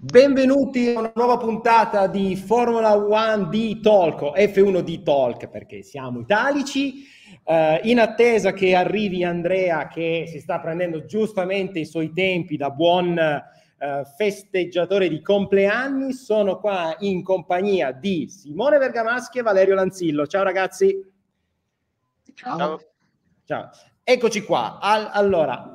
Benvenuti a una nuova puntata di Formula One di Talk, F1 di Talk perché siamo italici. Eh, in attesa che arrivi Andrea che si sta prendendo giustamente i suoi tempi da buon eh, festeggiatore di compleanni, sono qua in compagnia di Simone Bergamaschi e Valerio Lanzillo. Ciao ragazzi. Ciao. Ciao. Eccoci qua. Al- allora,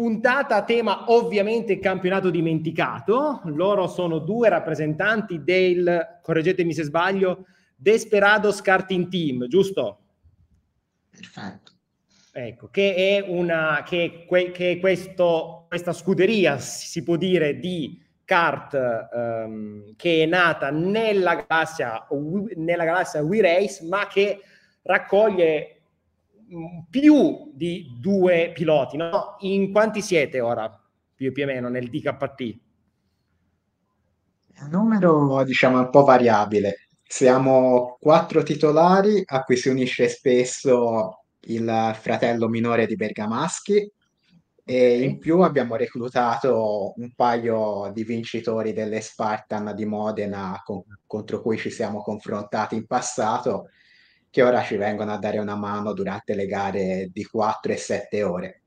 Puntata a tema ovviamente campionato dimenticato, loro sono due rappresentanti del, correggetemi se sbaglio, Desperados Karting Team, giusto? Perfetto. Ecco, che è, una, che, que, che questo, questa scuderia, si può dire, di kart ehm, che è nata nella galassia, nella galassia We Race, ma che raccoglie Mm, più di due piloti, no? In quanti siete ora, più, o meno, nel DKT? Il numero, diciamo, è un po' variabile. Siamo quattro titolari a cui si unisce spesso il fratello minore di Bergamaschi e in più abbiamo reclutato un paio di vincitori delle Spartan di Modena con- contro cui ci siamo confrontati in passato che ora ci vengono a dare una mano durante le gare di 4 e 7 ore.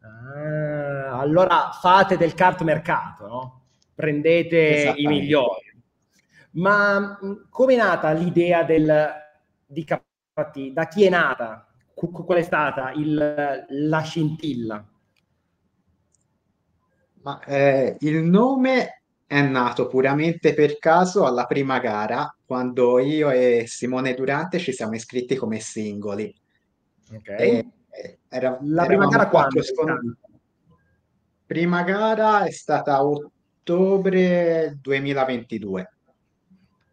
Ah, allora fate del cart mercato, no? prendete i migliori. Ma come è nata l'idea del, di KT? Da chi è nata? Qual è stata il, la scintilla? Ma, eh, il nome è nato puramente per caso alla prima gara, quando io e Simone Durante ci siamo iscritti come singoli. Okay. Eh, era, la prima gara quando? Scon- prima gara è stata ottobre 2022.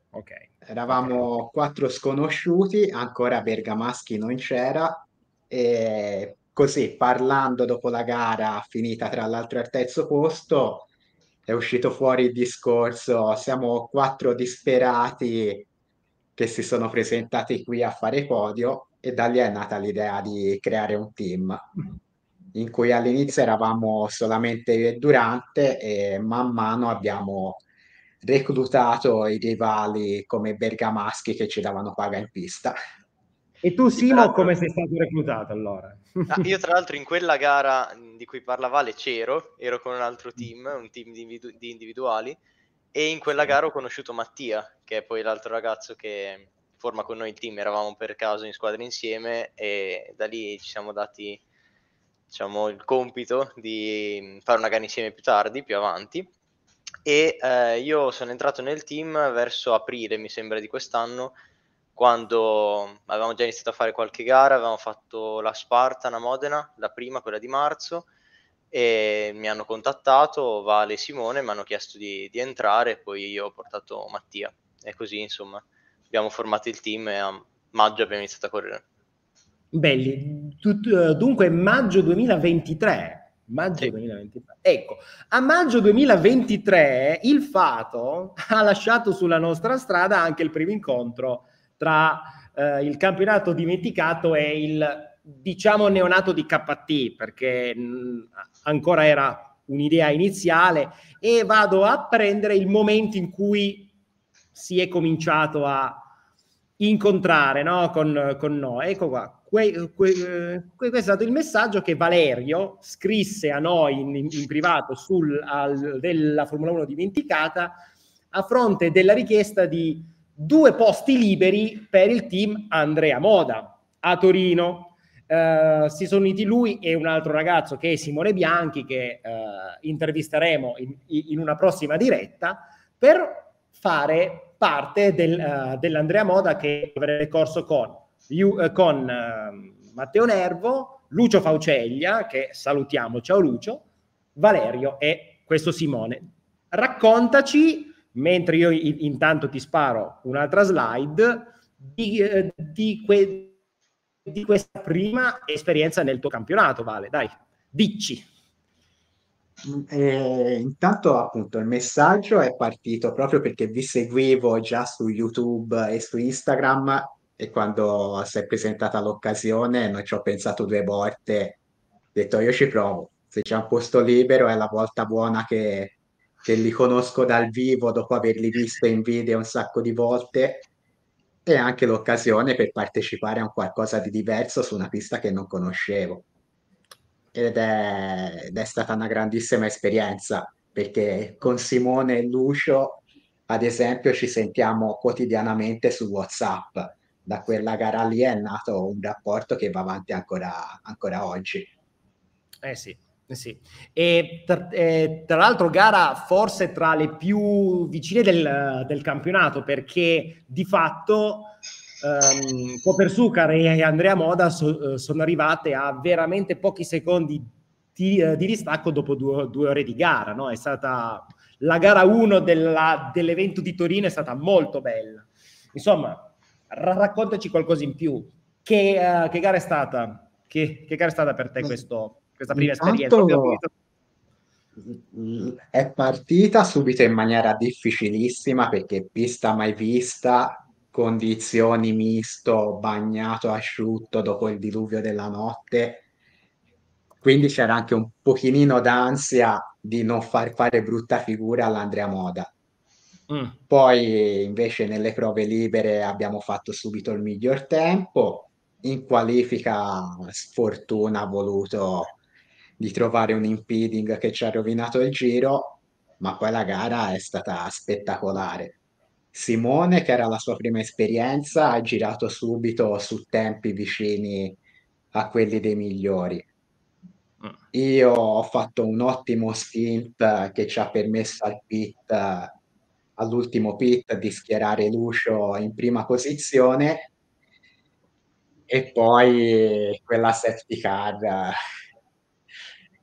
Ok. Eravamo okay. quattro sconosciuti, ancora Bergamaschi non c'era, e così parlando dopo la gara finita tra l'altro al terzo posto è uscito fuori il discorso, siamo quattro disperati che si sono presentati qui a fare podio e da lì è nata l'idea di creare un team in cui all'inizio eravamo solamente io e Durante e man mano abbiamo reclutato i rivali come Bergamaschi che ci davano paga in pista. E tu, Simo, come sei stato reclutato allora? Ah, io, tra l'altro, in quella gara di cui parlava Ale c'ero, ero con un altro mm. team, un team di, individu- di individuali, e in quella gara ho conosciuto Mattia, che è poi l'altro ragazzo che forma con noi il team, eravamo per caso in squadra insieme e da lì ci siamo dati diciamo, il compito di mm, fare una gara insieme più tardi, più avanti. E eh, io sono entrato nel team verso aprile, mi sembra, di quest'anno quando avevamo già iniziato a fare qualche gara, avevamo fatto la Spartan a Modena, la prima, quella di marzo, e mi hanno contattato Vale e Simone, mi hanno chiesto di, di entrare, poi io ho portato Mattia e così insomma abbiamo formato il team e a maggio abbiamo iniziato a correre. Belli, eh, dunque maggio 2023. Maggio sì. 2023. Ecco, a maggio 2023 il Fato ha lasciato sulla nostra strada anche il primo incontro tra eh, il campionato dimenticato e il diciamo neonato di KT perché mh, mm, ancora era un'idea iniziale e vado a prendere il momento in cui si è cominciato a incontrare no? con, con noi. Ecco qua, que, que, questo è stato il messaggio che Valerio scrisse a noi in, in privato sul, al, della Formula 1 dimenticata a fronte della richiesta di due posti liberi per il team Andrea Moda a Torino. Uh, si sono uniti lui e un altro ragazzo che è Simone Bianchi, che uh, intervisteremo in, in, una prossima diretta, per fare parte del, uh, dell'Andrea Moda che avrebbe corso con, con Matteo Nervo, Lucio Fauceglia, che salutiamo, ciao Lucio, Valerio e questo Simone. Raccontaci mentre io intanto ti sparo un'altra slide di, eh, di, que, di questa prima esperienza nel tuo campionato, Vale, dai, dici. E eh, intanto appunto il messaggio è partito proprio perché vi seguivo già su YouTube e su Instagram e quando si è presentata l'occasione non ci ho pensato due volte, ho detto io ci provo, se c'è un posto libero è la volta buona che che li conosco dal vivo dopo averli visto in video un sacco di volte e anche l'occasione per partecipare a un qualcosa di diverso su una pista che non conoscevo. Ed è, ed è stata una grandissima esperienza perché con Simone e Lucio, ad esempio, ci sentiamo quotidianamente su WhatsApp. Da quella gara lì è nato un rapporto che va avanti ancora, ancora oggi. Eh sì, eh sì. E tra, eh, tra, l'altro gara forse tra le più vicine del, del campionato perché di fatto ehm, Copersucar e Andrea Moda so, eh, sono arrivate a veramente pochi secondi di, eh, di distacco dopo due, due, ore di gara. No? È stata la gara 1 dell'evento di Torino, è stata molto bella. Insomma, raccontaci qualcosa in più. Che, uh, che gara è stata? Che, che, gara è stata per te questo? questa prima Intanto... esperienza? È partita subito in maniera difficilissima perché pista mai vista, condizioni misto, bagnato, asciutto dopo il diluvio della notte. Quindi c'era anche un pochino d'ansia di non far fare brutta figura all'Andrea Moda. Mm. Poi invece nelle prove libere abbiamo fatto subito il miglior tempo, in qualifica sfortuna ha voluto di trovare un impeding che ci ha rovinato il giro, ma poi la gara è stata spettacolare. Simone, che era la sua prima esperienza, ha girato subito su tempi vicini a quelli dei migliori. Mm. Io ho fatto un ottimo stint che ci ha permesso al pit, all'ultimo pit di schierare Lucio in prima posizione e poi quella safety car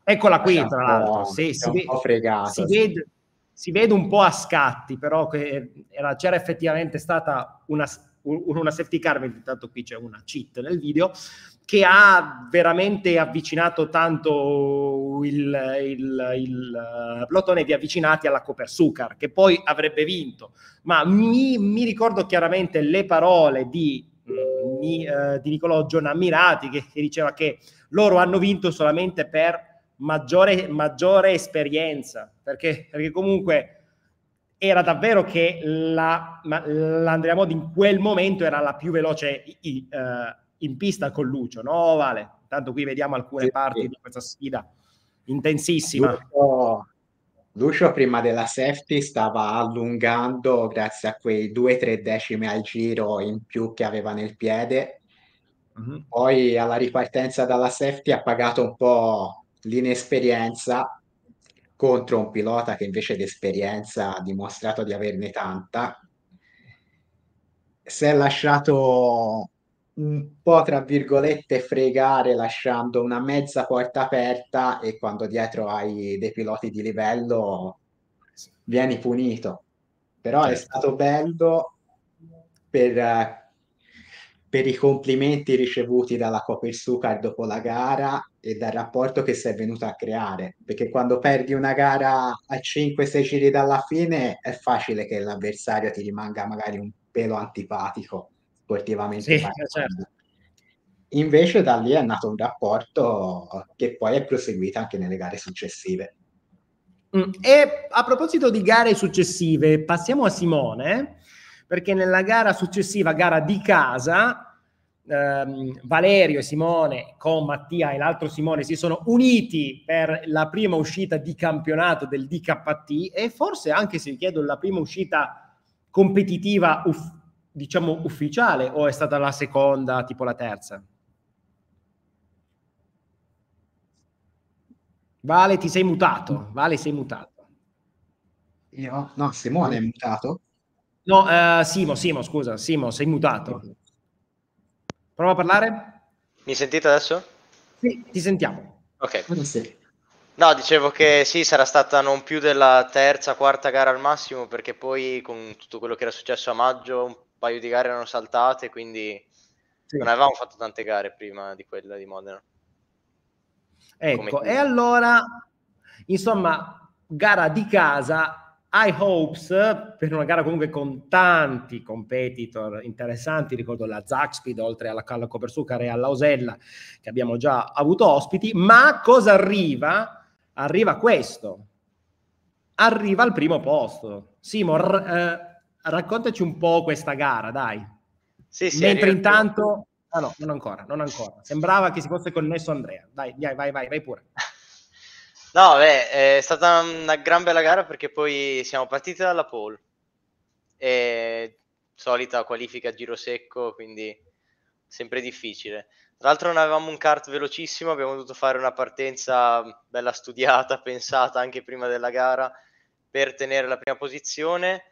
Eccola qui, esatto, tra l'altro. Sì, si, ve- fregato, si, sì. vede, si, vede, un po' a scatti, però era, c'era effettivamente stata una, una safety car, intanto qui c'è una cheat nel video, che ha veramente avvicinato tanto il, il, il eh, plotone di avvicinati alla Copersucar, che poi avrebbe vinto. Ma mi, mi ricordo chiaramente le parole di, di, mm, eh, di Nicolò Giornamirati, che, che diceva che loro hanno vinto solamente per maggiore, maggiore esperienza, perché, perché comunque era davvero che la, l'Andrea Modi in quel momento era la più veloce in, uh, eh, in pista con Lucio, no Vale? Tanto qui vediamo alcune sì, parti sì. di questa sfida intensissima. Lucio, Lucio, prima della safety stava allungando grazie a quei due o tre decimi al giro in più che aveva nel piede, mm-hmm. poi alla ripartenza dalla safety ha pagato un po' l'inesperienza contro un pilota che invece di esperienza ha dimostrato di averne tanta, si è lasciato un po' tra virgolette fregare lasciando una mezza porta aperta e quando dietro hai dei piloti di livello vieni punito. Però è certo. stato bello per eh, per i complimenti ricevuti dalla Sucar dopo la gara e dal rapporto che si è venuto a creare, perché quando perdi una gara a 5-6 giri dalla fine è facile che l'avversario ti rimanga magari un pelo antipatico sportivamente. Sì, certo. Invece da lì è nato un rapporto che poi è proseguito anche nelle gare successive. Mm, e a proposito di gare successive, passiamo a Simone perché nella gara successiva, gara di casa, ehm, Valerio e Simone con Mattia e l'altro Simone si sono uniti per la prima uscita di campionato del DKT e forse anche se vi chiedo la prima uscita competitiva uff- diciamo ufficiale o è stata la seconda, tipo la terza? Vale, ti sei mutato. Vale, sei mutato. Io? No, Simone è mutato. No, uh, Simo, Simo, scusa, Simo, sei mutato. Prova a parlare. Mi sentite adesso? Sì, ti sentiamo. Ok. Ah, no, dicevo che sì, sarà stata non più della terza, quarta gara al massimo, perché poi con tutto quello che era successo a maggio un paio di gare erano saltate, quindi sì. non avevamo fatto tante gare prima di quella di Modena. Ecco, Come... e allora, insomma, gara di casa High Hopes per una gara comunque con tanti competitor interessanti, ricordo la Zaxpid oltre alla Calla Copersucar e alla Osella che abbiamo già avuto ospiti, ma cosa arriva? Arriva questo, arriva al primo posto. Simo, r- eh, raccontaci un po' questa gara, dai. Sì, sì, Mentre intanto... Ah no, non ancora, non ancora. Sembrava che si fosse connesso Andrea. Dai, vai, vai, vai, vai pure. No, beh, è stata una gran bella gara perché poi siamo partiti dalla pole. E solita qualifica a giro secco, quindi sempre difficile. Tra l'altro non avevamo un kart velocissimo, abbiamo dovuto fare una partenza bella studiata, pensata anche prima della gara per tenere la prima posizione,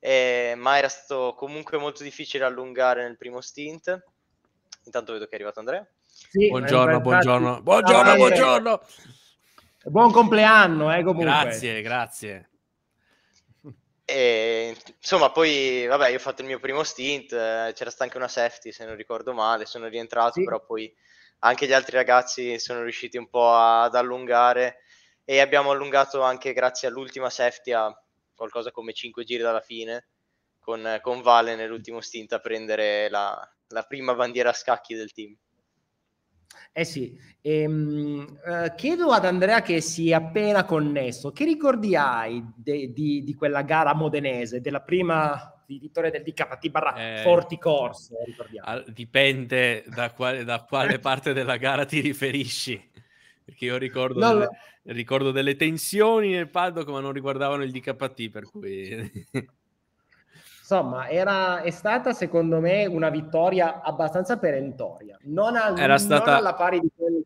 eh, ma era stato comunque molto difficile allungare nel primo stint. Intanto vedo che è arrivato Andrea. Sì, buongiorno, buongiorno, buongiorno, ah, eh. buongiorno. Buon compleanno, eh, comunque. Grazie, grazie. E, insomma, poi vabbè, io ho fatto il mio primo stint, eh, c'era stata anche una safety se non ricordo male, sono rientrato, sì. però poi anche gli altri ragazzi sono riusciti un po' ad allungare e abbiamo allungato anche grazie all'ultima safety a qualcosa come 5 giri dalla fine con, con Vale nell'ultimo stint a prendere la, la prima bandiera a scacchi del team. Eh sì, ehm, eh, chiedo ad Andrea che si è appena connesso, che ricordi hai de, di, di, quella gara modenese, della prima vittoria del DKT barra eh, Forti Corse? Dipende da quale, da quale parte della gara ti riferisci, perché io ricordo, no, delle, no. ricordo delle tensioni nel paddock ma non riguardavano il DKT, per cui... insomma, era, è stata secondo me una vittoria abbastanza perentoria. Non, al, era stata... alla pari di quello.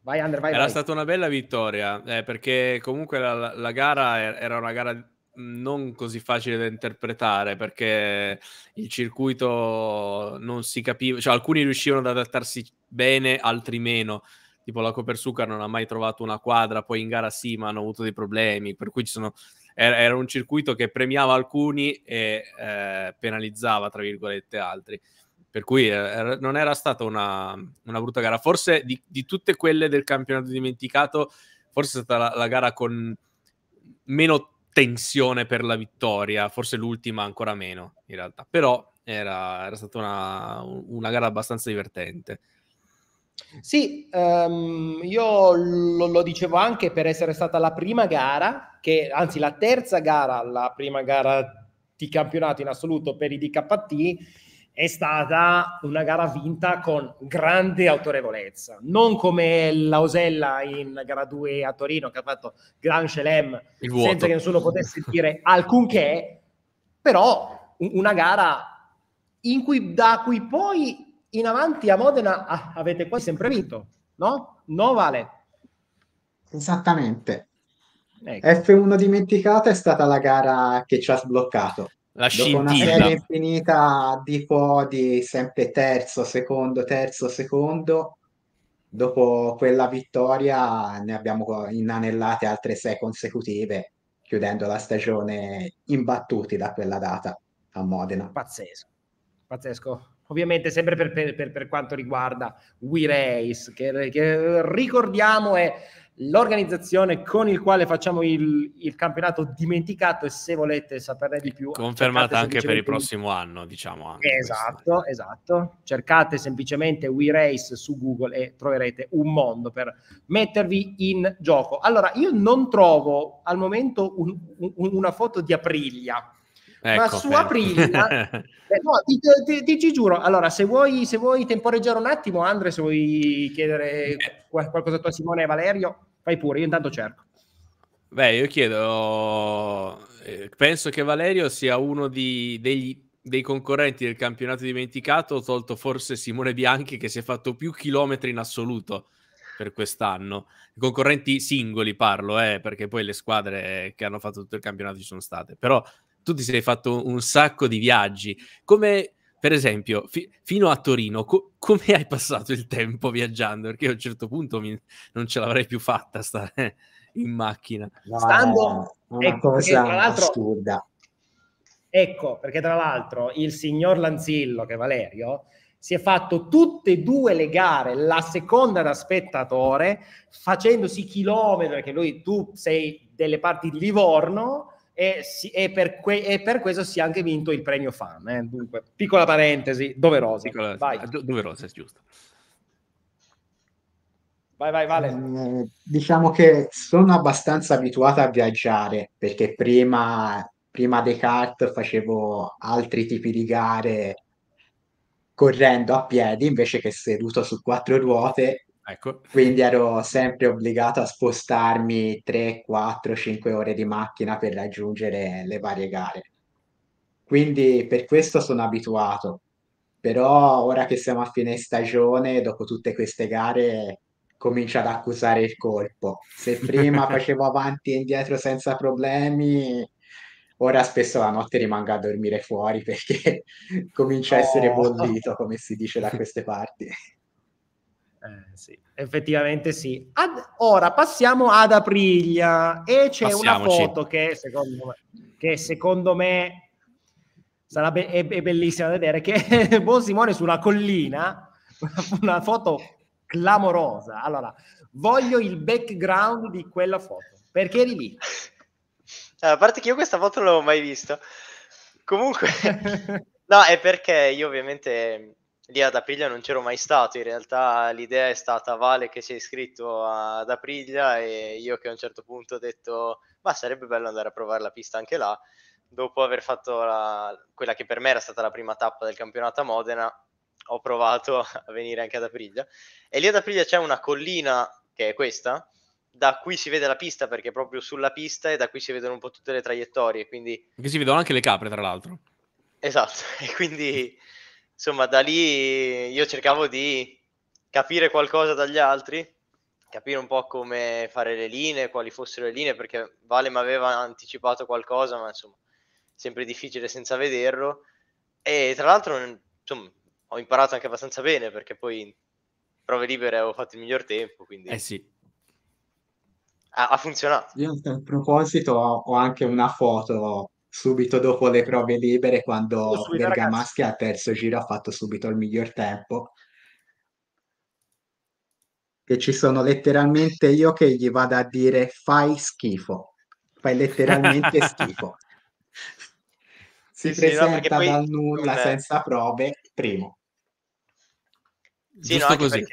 Vai, Andre, vai. Era vai. stata una bella vittoria eh, perché comunque la, la, gara er-, era una gara non così facile da interpretare perché il circuito non si capiva, cioè alcuni riuscivano ad adattarsi bene, altri meno tipo la Copersucar non ha mai trovato una quadra, poi in gara sì, ma hanno avuto dei problemi, per cui ci sono era, era un circuito che premiava alcuni e eh, penalizzava, tra virgolette, altri. Per cui eh, era, non era stata una, una brutta gara. Forse di, di, tutte quelle del campionato dimenticato, forse è stata la, la gara con meno tensione per la vittoria, forse l'ultima ancora meno in realtà, però era, era stata una, una gara abbastanza divertente. Sì, um, io lo, lo, dicevo anche per essere stata la prima gara, che, anzi la terza gara, la prima gara di campionato in assoluto per i DKT, è stata una gara vinta con grande autorevolezza, non come l'Ausella in gara 2 a Torino che ha fatto Grand Chelem senza che nessuno potesse dire alcunché, però una gara cui, da cui poi in avanti a Modena ah, avete quasi sempre vinto, no? No, Vale? Esattamente. Ecco. F1 dimenticata è stata la gara che ci ha sbloccato. La Dopo una serie infinita di podi, sempre terzo, secondo, terzo, secondo, dopo quella vittoria ne abbiamo inanellate altre sei consecutive, chiudendo la stagione imbattuti da quella data a Modena. Pazzesco, pazzesco ovviamente sempre per, per, per quanto riguarda WeRace, che, che ricordiamo è l'organizzazione con il quale facciamo il, il, campionato dimenticato e se volete saperne di più confermata anche per il prossimo anno diciamo eh, esatto questo. esatto cercate semplicemente WeRace su Google e troverete un mondo per mettervi in gioco allora io non trovo al momento un, un, una foto di Aprilia Ecco, ma su per... Aprilina, no, ti, ti, ti, ti, giuro. Allora, se vuoi, se vuoi, temporeggiare un attimo, Andre, se vuoi chiedere eh. qual- qualcosa a tua Simone e Valerio, fai pure. Io intanto cerco. Beh, io chiedo, eh, penso che Valerio sia uno di, degli, dei concorrenti del campionato dimenticato, tolto forse Simone Bianchi che si è fatto più chilometri in assoluto per quest'anno. Concorrenti singoli parlo, eh, perché poi le squadre che hanno fatto tutto il campionato ci sono state. Però tu ti sei fatto un sacco di viaggi. Come, per esempio, fi- fino a Torino, co- come hai passato il tempo viaggiando? Perché a un certo punto mi- non ce l'avrei più fatta stare eh, in macchina. No, Stando, una ecco, cosa tra l'altro, assurda. Ecco, perché tra l'altro il signor Lanzillo, che è Valerio, si è fatto tutte e due le gare, la seconda da spettatore, facendosi chilometri, perché lui tu sei delle parti di Livorno, e, si, e, per, que, e per, questo si è anche vinto il premio FAM. Eh. Dunque, piccola parentesi, doverosa. Piccola, vai. Do, doverosa, giusto. Vai, vai, Vale. Eh, diciamo che sono abbastanza abituato a viaggiare perché prima, prima dei kart facevo altri tipi di gare correndo a piedi invece che seduto su quattro ruote Ecco. Quindi ero sempre obbligato a spostarmi 3, 4, 5 ore di macchina per raggiungere le varie gare. Quindi per questo sono abituato. Però ora che siamo a fine stagione, dopo tutte queste gare, comincio ad accusare il colpo. Se prima facevo avanti e indietro senza problemi, ora spesso la notte rimango a dormire fuori perché comincio a essere oh. bollito, come si dice da queste parti. Eh, sì, effettivamente sì. Ad, ora passiamo ad Aprilia e c'è Passiamoci. una foto che secondo me, che secondo me sarà be- è, è bellissima da vedere, che Buon Simone sulla collina, una foto clamorosa. Allora, voglio il background di quella foto, perché eri lì. Eh, a parte che io questa foto non l'avevo mai vista. Comunque, no, è perché io ovviamente lì ad Aprilia non c'ero mai stato, in realtà l'idea è stata Vale che si è iscritto ad Aprilia e io che a un certo punto ho detto ma sarebbe bello andare a provare la pista anche là, dopo aver fatto la, quella che per me era stata la prima tappa del campionato a Modena, ho provato a venire anche ad Aprilia e lì ad Aprilia c'è una collina che è questa, da cui si vede la pista perché è proprio sulla pista e da qui si vedono un po' tutte le traiettorie, quindi... Che si vedono anche le capre tra l'altro. Esatto, e quindi insomma, da lì io cercavo di capire qualcosa dagli altri, capire un po' come fare le linee, quali fossero le linee, perché Vale mi aveva anticipato qualcosa, ma insomma, sempre difficile senza vederlo. E tra l'altro, insomma, ho imparato anche abbastanza bene, perché poi in prove libere avevo fatto il miglior tempo, quindi... Eh sì. Ha, funzionato. Io a proposito ho anche una foto subito dopo le prove libere quando Bergamaschi al terzo giro ha fatto subito il miglior tempo che ci sono letteralmente io che gli vado a dire fai schifo fai letteralmente schifo si sì, presenta sì, no, dal nulla senza prove primo sì, Giusto no, così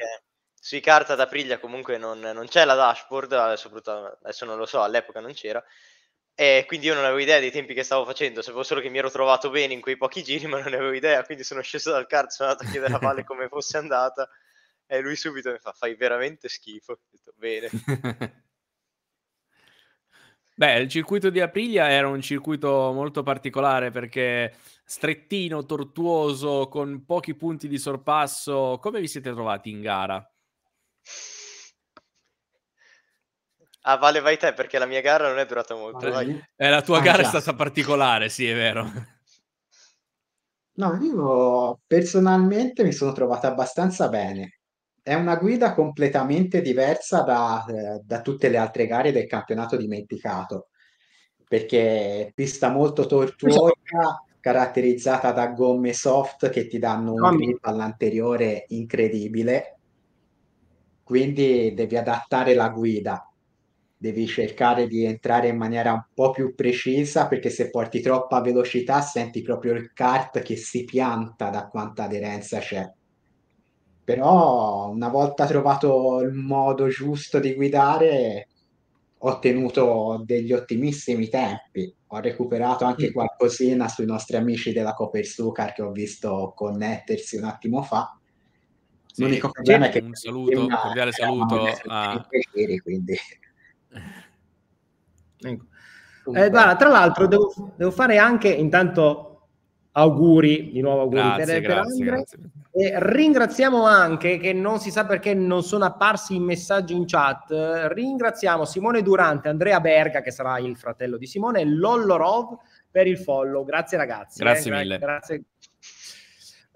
sui carta d'Apriglia comunque non, non, c'è la dashboard, soprattutto adesso non lo so, all'epoca non c'era, e quindi io non avevo idea dei tempi che stavo facendo, sapevo solo che mi ero trovato bene in quei pochi giri, ma non avevo idea, quindi sono sceso dal kart, sono andato a chiedere a Valle come fosse andata e lui subito mi fa fai veramente schifo, ho detto bene. Beh, il circuito di Aprilia era un circuito molto particolare perché strettino, tortuoso, con pochi punti di sorpasso. Come vi siete trovati in gara? Ah, Vale, vai te, perché la mia gara non è durata molto. Vale. Eh, la tua ah, gara già. è stata particolare, sì, è vero. No, io personalmente mi sono trovata abbastanza bene. È una guida completamente diversa da, eh, da tutte le altre gare del campionato dimenticato, perché è pista molto tortuosa, caratterizzata da gomme soft che ti danno un grip all'anteriore incredibile, quindi devi adattare la guida devi cercare di entrare in maniera un po' più precisa perché se porti troppa velocità senti proprio il kart che si pianta da quanta aderenza c'è. Però una volta trovato il modo giusto di guidare ho ottenuto degli ottimissimi tempi. Ho recuperato anche mm. qualcosina sui nostri amici della Copper Sucar che ho visto connettersi un attimo fa. L'unico sì, problema è che un saluto, cordiale saluto a... Piacere, quindi Ecco. Eh, guarda, tra l'altro devo, devo, fare anche intanto auguri, di nuovo auguri grazie, per, grazie, per grazie. E ringraziamo anche, che non si sa perché non sono apparsi i messaggi in chat, ringraziamo Simone Durante, Andrea Berga, che sarà il fratello di Simone, e Lollo Rov per il follow. Grazie ragazzi. Eh, grazie eh, mille. Grazie.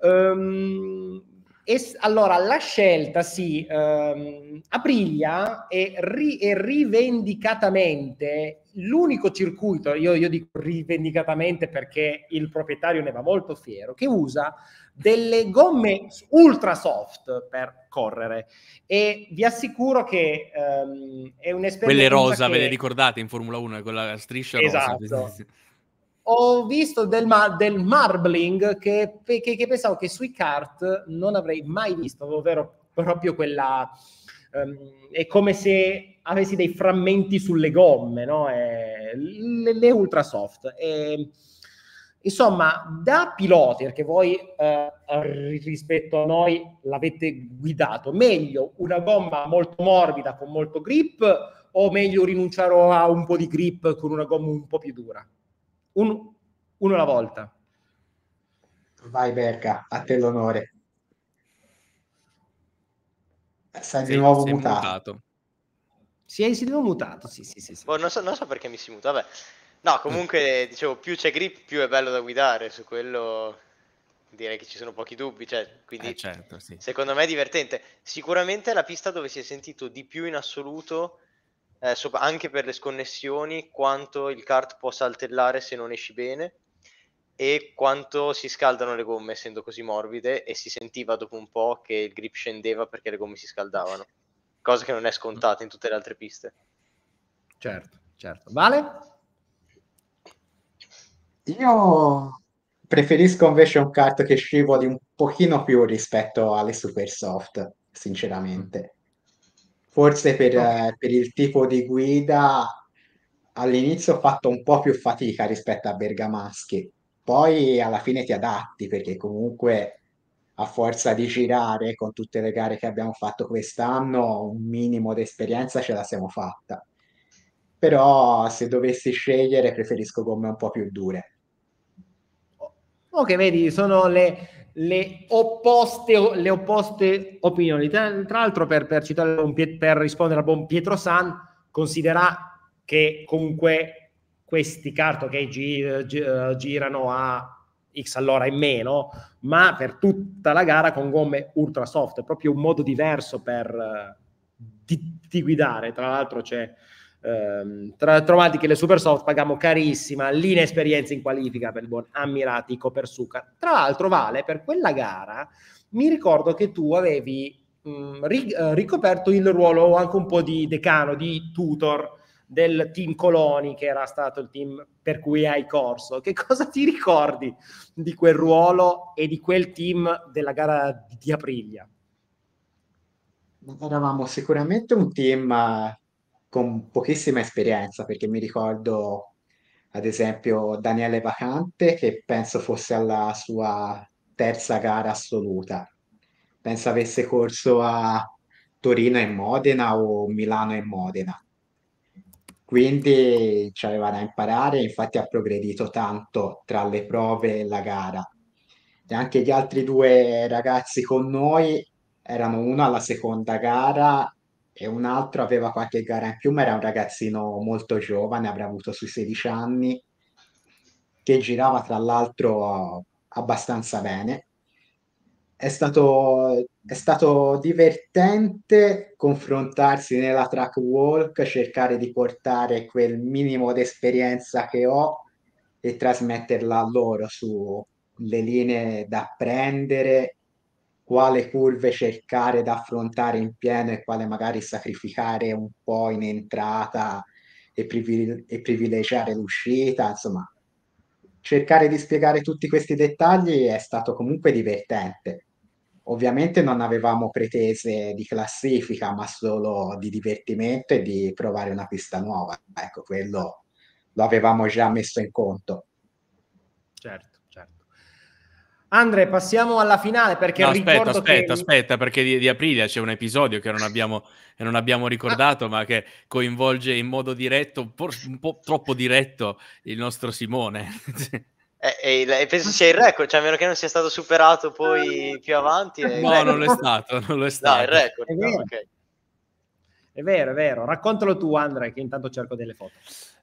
Um, e, allora, la scelta, sì, ehm, Aprilia è, ri, è, rivendicatamente l'unico circuito, io, io, dico rivendicatamente perché il proprietario ne va molto fiero, che usa delle gomme ultra soft per correre e vi assicuro che ehm, è un'esperienza... Quelle rosa, che... ve le ricordate in Formula 1, quella striscia esatto. rosa? Esatto ho visto del, mar- del marbling che, pe- che, pensavo che sui kart non avrei mai visto, ovvero proprio quella... Um, è come se avessi dei frammenti sulle gomme, no? È le, le ultra soft. E, insomma, da piloti, perché voi eh, rispetto a noi l'avete guidato, meglio una gomma molto morbida con molto grip o meglio rinunciare a un po' di grip con una gomma un po' più dura? Un, uno alla volta. Vai Becca, a te l'onore. Sei di nuovo sei mutato. mutato. Si è, di nuovo mutato, sì, sì, sì. sì. Boh, non, so, non, so, perché mi si muta, vabbè. No, comunque, mm. dicevo, più c'è grip, più è bello da guidare, su quello direi che ci sono pochi dubbi, cioè, quindi eh certo, sì. secondo me è divertente. Sicuramente è la pista dove si è sentito di più in assoluto eh, sopra- anche per le sconnessioni, quanto il kart può saltellare se non esci bene e quanto si scaldano le gomme essendo così morbide e si sentiva dopo un po' che il grip scendeva perché le gomme si scaldavano, cosa che non è scontata in tutte le altre piste. Certo, certo. Vale? Io preferisco invece un kart che scivoli un pochino più rispetto alle super soft, sinceramente forse per, no. Eh, per il tipo di guida all'inizio ho fatto un po' più fatica rispetto a Bergamaschi, poi alla fine ti adatti perché comunque a forza di girare con tutte le gare che abbiamo fatto quest'anno, un minimo di esperienza ce la siamo fatta. Però se dovessi scegliere preferisco gomme un po' più dure. Ok, vedi, sono le, le opposte, le opposte opinioni. Tra, tra l'altro, per, per, citare, per rispondere a buon Pietro San, considera che comunque questi cart okay, gi, gi, eh, girano a X all'ora in meno, ma per tutta la gara con gomme ultra soft, è proprio un modo diverso per eh, di, di guidare. Tra l'altro c'è ehm, tra, trovati che le Supersoft pagammo carissima l'inesperienza in qualifica per il buon Ammirati Copersuca. Tra l'altro, Vale, per quella gara mi ricordo che tu avevi mh, mm, ri, eh, ricoperto il ruolo anche un po' di decano, di tutor del team Coloni, che era stato il team per cui hai corso. Che cosa ti ricordi di quel ruolo e di quel team della gara di Apriglia? Eravamo sicuramente un team con pochissima esperienza, perché mi ricordo ad esempio Daniele Vacante, che penso fosse alla sua terza gara assoluta. Penso avesse corso a Torino e Modena o Milano e Modena. Quindi ci aveva da imparare, infatti ha progredito tanto tra le prove e la gara. E anche gli altri due ragazzi con noi erano uno alla seconda gara e un altro aveva qualche gara in più, ma era un ragazzino molto giovane, avrà avuto sui 16 anni, che girava tra l'altro abbastanza bene. È stato, è stato divertente confrontarsi nella track walk, cercare di portare quel minimo di esperienza che ho e trasmetterla a loro sulle linee da prendere quale curve cercare da affrontare in pieno e quale magari sacrificare un po' in entrata e, privile- e privilegiare l'uscita, insomma, cercare di spiegare tutti questi dettagli è stato comunque divertente. Ovviamente non avevamo pretese di classifica, ma solo di divertimento e di provare una pista nuova. Ecco, quello lo avevamo già messo in conto. Certo. Andre, passiamo alla finale perché no, aspetta, aspetta, che... aspetta, perché di, di, aprile c'è un episodio che non abbiamo, che non abbiamo ricordato, ah. ma che coinvolge in modo diretto, un po' troppo diretto, il nostro Simone. E, e, eh, eh, eh, penso sia il record, cioè a meno che non sia stato superato poi più avanti. No, non lo è stato, non lo è stato. No, il record. No, okay. È vero, è vero. Raccontalo tu, Andre, che intanto cerco delle foto.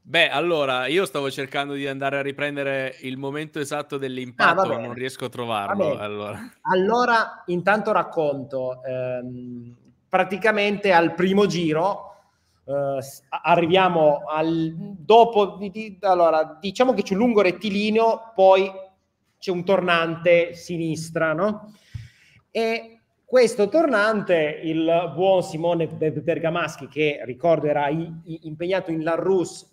Beh, allora, io stavo cercando di andare a riprendere il momento esatto ah, dell'impatto, ah, ma non riesco a trovarlo. Allora. allora. intanto racconto. Ehm, praticamente al primo giro Uh, arriviamo al dopo di, allora diciamo che c'è un lungo rettilineo poi c'è un tornante sinistra no e questo tornante, il buon Simone Bergamaschi, che ricordo era impegnato in La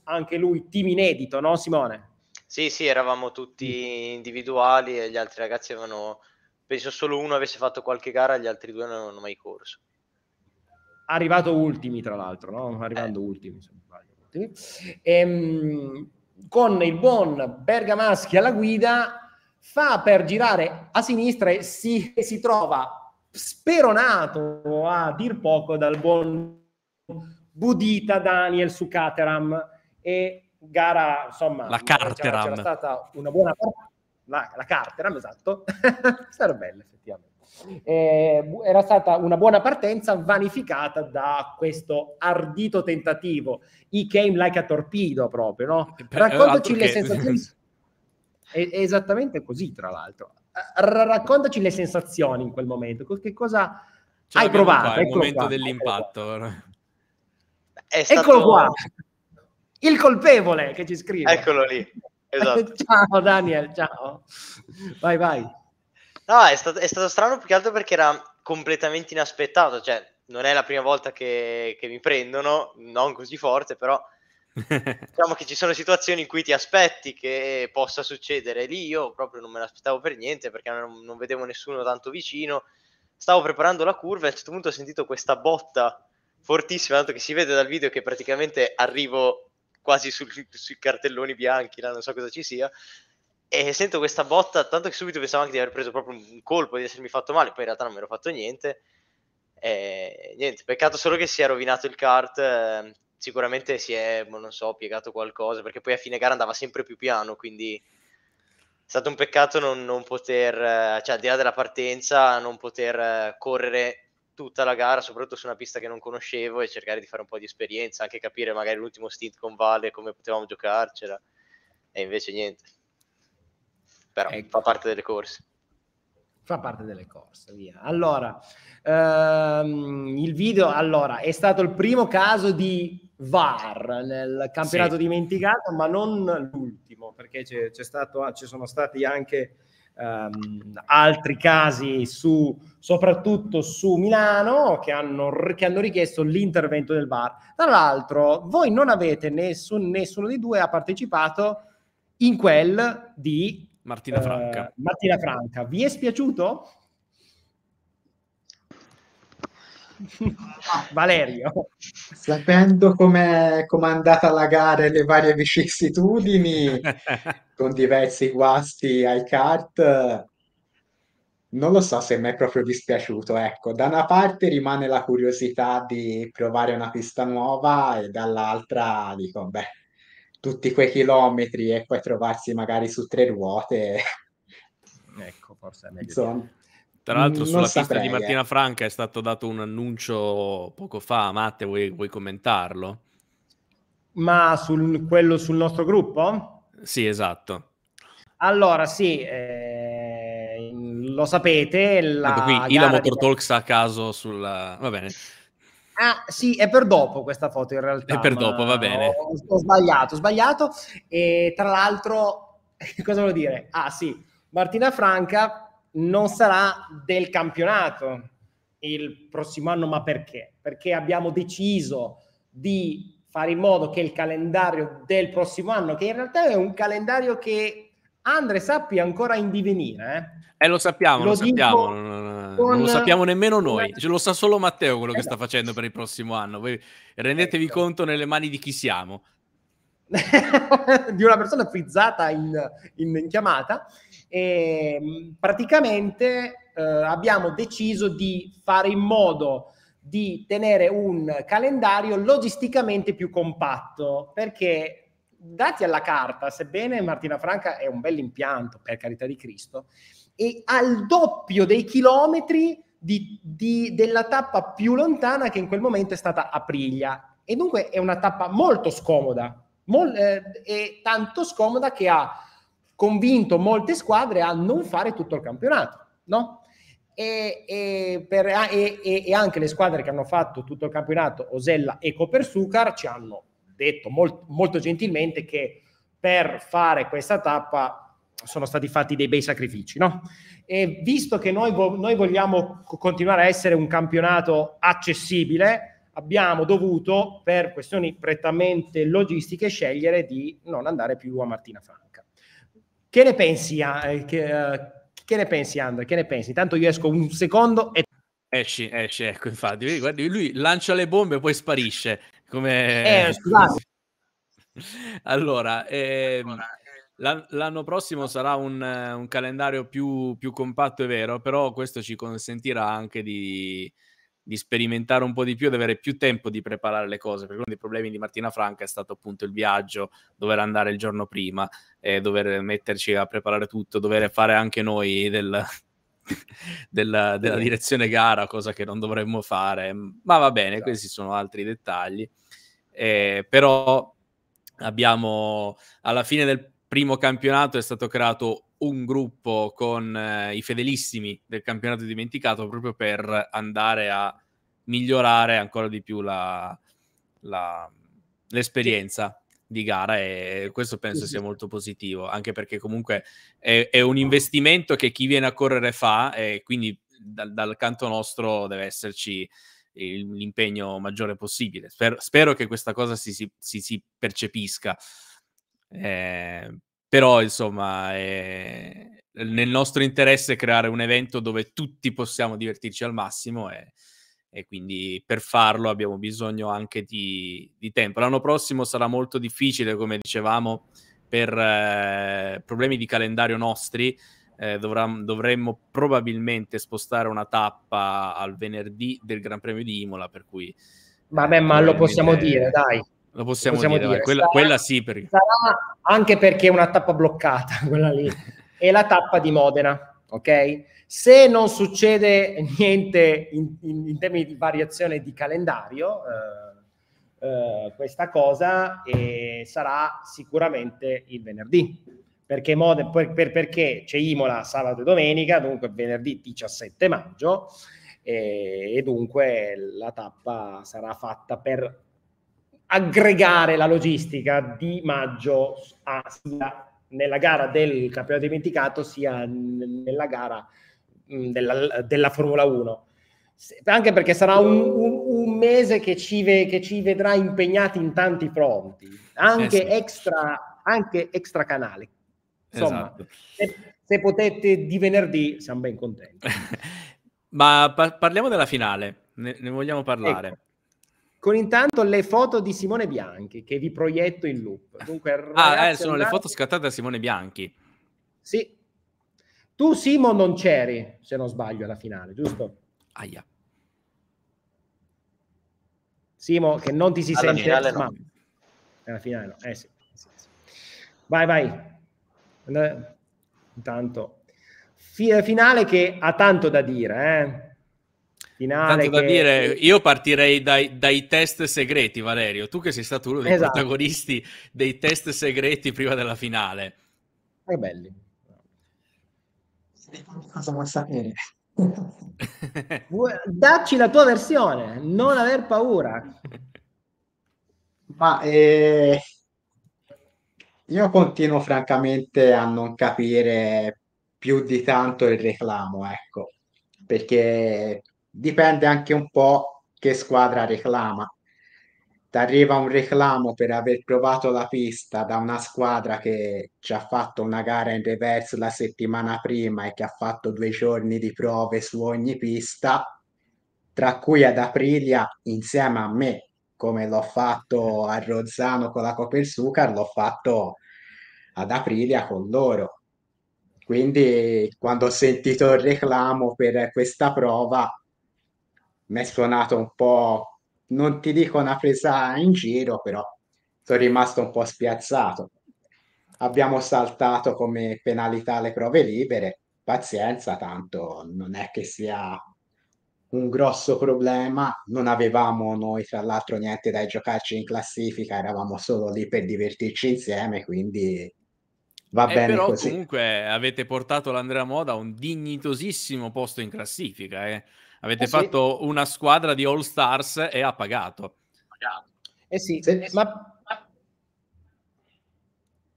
anche lui team inedito, no Simone? Sì, sì, eravamo tutti individuali e gli altri ragazzi avevano, penso solo uno avesse fatto qualche gara, gli altri due non avevano mai corso. Arrivato ultimi, tra l'altro, no? Arrivando eh. ultimi, se non sbaglio. Ehm, con il buon Bergamaschi alla guida, fa per girare a sinistra e si, si trova speronato a dir poco dal buon Budita Daniel su Caterham e gara, insomma, la Carteram. C'era, stata una buona la, la Carteram, esatto. Sarebbe effettivamente. Eh, era stata una buona partenza vanificata da questo ardito tentativo. He came like a torpedo proprio, no? Eh, Raccontaci le che... sensazioni. È esattamente così, tra l'altro. Eh, raccontaci le sensazioni in quel momento. Che cosa Ce hai provato? Qua, il momento qua. dell'impatto. È stato... Eccolo qua. Il colpevole che ci scrive. Eccolo lì. Esatto. ciao Daniel, ciao. Vai, vai. No, è stato, è stato, strano più che altro perché era completamente inaspettato. Cioè, non è la prima volta che, che mi prendono, non così forte, però diciamo che ci sono situazioni in cui ti aspetti che possa succedere lì. Io proprio non me l'aspettavo per niente perché non, non vedevo nessuno tanto vicino. Stavo preparando la curva e a un certo punto ho sentito questa botta fortissima, tanto che si vede dal video che praticamente arrivo quasi sul, sui cartelloni bianchi, là non so cosa ci sia. E sento questa botta, tanto che subito pensavo anche di aver preso proprio un colpo, di essermi fatto male, poi in realtà non mi ero fatto niente. E, niente, peccato solo che si è rovinato il kart, eh, sicuramente si è, boh, non so, piegato qualcosa, perché poi a fine gara andava sempre più piano, quindi è stato un peccato non, non, poter, eh, cioè al di là della partenza, non poter eh, correre tutta la gara, soprattutto su una pista che non conoscevo e cercare di fare un po' di esperienza, anche capire magari l'ultimo stint con Vale, come potevamo giocarcela, e invece niente. Però ecco. fa parte delle corse. Fa parte delle corse, via. Allora, ehm, il video, allora, è stato il primo caso di VAR nel campionato sì. dimenticato, ma non l'ultimo, perché c'è, c'è stato, ci sono stati anche um, altri casi, su, soprattutto su Milano, che hanno, che hanno, richiesto l'intervento del VAR. Tra l'altro, voi non avete nessun, nessuno di due ha partecipato in quel di Martina Franca. Uh, Martina Franca, vi è spiaciuto? Valerio. Sapendo come è andata la gara e le varie vicissitudini, con diversi guasti ai kart, non lo so se mi è proprio dispiaciuto. Ecco, da una parte rimane la curiosità di provare una pista nuova e dall'altra dico, beh, tutti quei chilometri e poi trovarsi magari su tre ruote. Ecco, forse è meglio. Insomma, tra l'altro mm, sulla non pista di Martina eh. Franca è stato dato un annuncio poco fa, Matte vuoi, vuoi commentarlo? Ma sul, quello sul nostro gruppo? Sì, esatto. Allora sì, eh, lo sapete. La ecco qui, Ila Motor di... Talks a caso sulla... va bene. Ah, sì, è per dopo questa foto in realtà. È per dopo, va bene. Ho, ho sbagliato, ho sbagliato. E tra l'altro, cosa volevo dire? Ah, sì, Martina Franca non sarà del campionato il prossimo anno, ma perché? Perché abbiamo deciso di fare in modo che il calendario del prossimo anno, che in realtà è un calendario che Andre sappia ancora in divenire, eh, eh lo sappiamo, lo, lo sappiamo, non, con... non lo sappiamo nemmeno noi, ce lo sa solo Matteo quello che eh, sta facendo per il prossimo anno, Voi rendetevi esatto. conto nelle mani di chi siamo. di una persona frizzata in, in, in chiamata. E mm, praticamente eh, abbiamo deciso di fare in modo di tenere un calendario logisticamente più compatto, perché dati alla carta, sebbene Martina Franca è un bel impianto, per carità di Cristo, e al doppio dei chilometri di, di, della tappa più lontana che in quel momento è stata Aprilia. E dunque è una tappa molto scomoda, mol, eh, tanto scomoda che ha convinto molte squadre a non fare tutto il campionato, no? E, e, per, e, e, anche le squadre che hanno fatto tutto il campionato, Osella e Copersucar, ci hanno detto molt, molto gentilmente che per fare questa tappa sono stati fatti dei bei sacrifici. No? E visto che noi, noi vogliamo continuare a essere un campionato accessibile, abbiamo dovuto, per questioni prettamente logistiche, scegliere di non andare più a Martina Franco. Che ne pensi, eh, che, uh, che ne pensi, Andre? Che ne pensi? Intanto io esco un secondo e... Esci, esci, ecco, infatti. Guardi, lui lancia le bombe e poi sparisce. Come... Eh, scusate. allora, ehm, eh. l'anno prossimo sarà un, un calendario più, più compatto, è vero, però questo ci consentirà anche di di sperimentare un po' di più, di avere più tempo di preparare le cose, perché uno dei problemi di Martina Franca è stato appunto il viaggio, dover andare il giorno prima, e dover metterci a preparare tutto, dover fare anche noi del, della, della, direzione gara, cosa che non dovremmo fare, ma va bene, questi sono altri dettagli. Eh, però abbiamo alla fine del primo campionato è stato creato un gruppo con eh, i fedelissimi del campionato dimenticato proprio per andare a migliorare ancora di più la, la, l'esperienza di gara e questo penso sia molto positivo anche perché comunque è, è un investimento che chi viene a correre fa e quindi dal, dal canto nostro deve esserci il, l'impegno maggiore possibile spero, spero, che questa cosa si, si, si percepisca eh, però, insomma, è eh, nel nostro interesse creare un evento dove tutti possiamo divertirci al massimo e, e quindi per farlo abbiamo bisogno anche di, di, tempo. L'anno prossimo sarà molto difficile, come dicevamo, per eh, problemi di calendario nostri. Eh, dovrà, dovremmo probabilmente spostare una tappa al venerdì del Gran Premio di Imola, per cui... Vabbè, eh, ma lo possiamo dire, dai. Lo possiamo, possiamo dire, dire. Quella, sarà, quella, sì. Perché... sarà anche perché è una tappa bloccata, quella lì. è la tappa di Modena, ok? Se non succede niente in, in, in termini di variazione di calendario, eh, eh, questa cosa eh, sarà sicuramente il venerdì. Perché, Modena, per, per, perché c'è Imola sabato e domenica, dunque venerdì 17 maggio, eh, e dunque la tappa sarà fatta per aggregare la logistica di maggio a, sia nella gara del campionato dimenticato sia nella gara della, della, Formula 1. anche perché sarà un, un, un mese che ci, ve, che ci, vedrà impegnati in tanti fronti, anche, esatto. extra, anche extra canale. Insomma, esatto. se, se, potete di venerdì siamo ben contenti. Ma par- parliamo della finale, ne, ne vogliamo parlare. Ecco con intanto le foto di Simone Bianchi che vi proietto in loop. Dunque, ah, eh, sono le foto scattate da Simone Bianchi. Sì. Tu, Simo, non c'eri, se non sbaglio, alla finale, giusto? Aia. Simo, che non ti si alla sente... Finale ma... no. Alla finale no. Eh sì. sì. Vai, vai. Intanto... F- finale che ha tanto da dire, eh? finale. Tanto che... da dire, io partirei dai, dai, test segreti, Valerio. Tu che sei stato uno dei esatto. protagonisti dei test segreti prima della finale. Che belli. Cosa vuoi sapere? Dacci la tua versione, non aver paura. Ma eh, io continuo francamente a non capire più di tanto il reclamo, ecco, perché dipende anche un po' che squadra reclama. Ti arriva un reclamo per aver provato la pista da una squadra che ci ha fatto una gara in reverse la settimana prima e che ha fatto due giorni di prove su ogni pista, tra cui ad Aprilia insieme a me, come l'ho fatto a Rozzano con la Copersucar, l'ho fatto ad Aprilia con loro. Quindi quando ho sentito il reclamo per questa prova mi è suonato un po', non ti dico una presa in giro, però sono rimasto un po' spiazzato. Abbiamo saltato come penalità le prove libere, pazienza, tanto non è che sia un grosso problema, non avevamo noi tra l'altro niente da giocarci in classifica, eravamo solo lì per divertirci insieme, quindi va eh, bene però così. comunque avete portato l'Andrea Moda a un dignitosissimo posto in classifica, eh. Avete eh fatto sì. una squadra di All Stars e ha pagato. Eh sì, Se... ma...